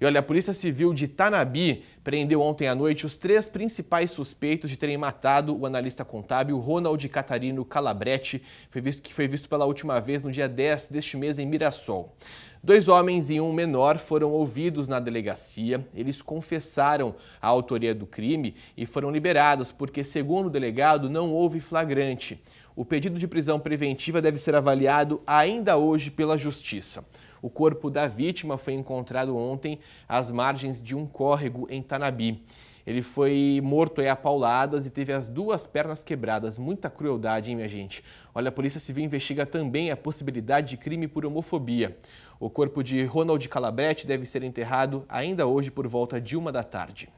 E olha, a Polícia Civil de Tanabi prendeu ontem à noite os três principais suspeitos de terem matado o analista contábil Ronald Catarino Calabretti, foi visto, que foi visto pela última vez no dia 10 deste mês em Mirassol. Dois homens e um menor foram ouvidos na delegacia. Eles confessaram a autoria do crime e foram liberados porque, segundo o delegado, não houve flagrante. O pedido de prisão preventiva deve ser avaliado ainda hoje pela Justiça. O corpo da vítima foi encontrado ontem às margens de um córrego em Tanabi. Ele foi morto a pauladas e teve as duas pernas quebradas. Muita crueldade, hein, minha gente? Olha, a Polícia Civil investiga também a possibilidade de crime por homofobia. O corpo de Ronald Calabretti deve ser enterrado ainda hoje por volta de uma da tarde.